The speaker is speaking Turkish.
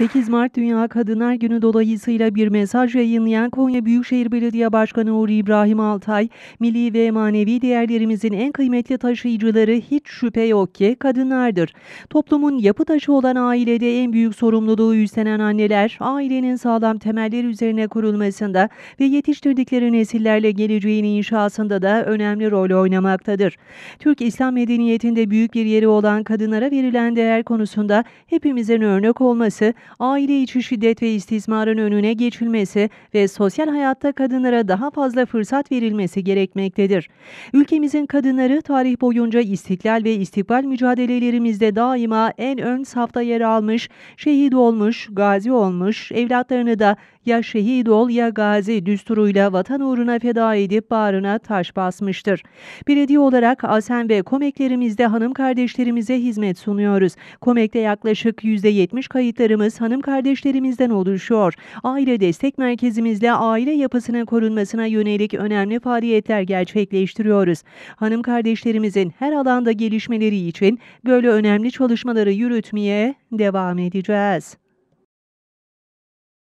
8 Mart Dünya Kadınlar Günü dolayısıyla bir mesaj yayınlayan Konya Büyükşehir Belediye Başkanı Uğur İbrahim Altay, milli ve manevi değerlerimizin en kıymetli taşıyıcıları hiç şüphe yok ki kadınlardır. Toplumun yapı taşı olan ailede en büyük sorumluluğu üstlenen anneler, ailenin sağlam temeller üzerine kurulmasında ve yetiştirdikleri nesillerle geleceğin inşasında da önemli rol oynamaktadır. Türk İslam medeniyetinde büyük bir yeri olan kadınlara verilen değer konusunda hepimizin örnek olması, aile içi şiddet ve istismarın önüne geçilmesi ve sosyal hayatta kadınlara daha fazla fırsat verilmesi gerekmektedir. Ülkemizin kadınları tarih boyunca istiklal ve istikbal mücadelelerimizde daima en ön safta yer almış, şehit olmuş, gazi olmuş, evlatlarını da ya şehit ol ya gazi düsturuyla vatan uğruna feda edip bağrına taş basmıştır. Belediye olarak Asen ve Komeklerimizde hanım kardeşlerimize hizmet sunuyoruz. Komek'te yaklaşık %70 kayıtlarımız hanım kardeşlerimizden oluşuyor. Aile destek merkezimizle aile yapısının korunmasına yönelik önemli faaliyetler gerçekleştiriyoruz. Hanım kardeşlerimizin her alanda gelişmeleri için böyle önemli çalışmaları yürütmeye devam edeceğiz.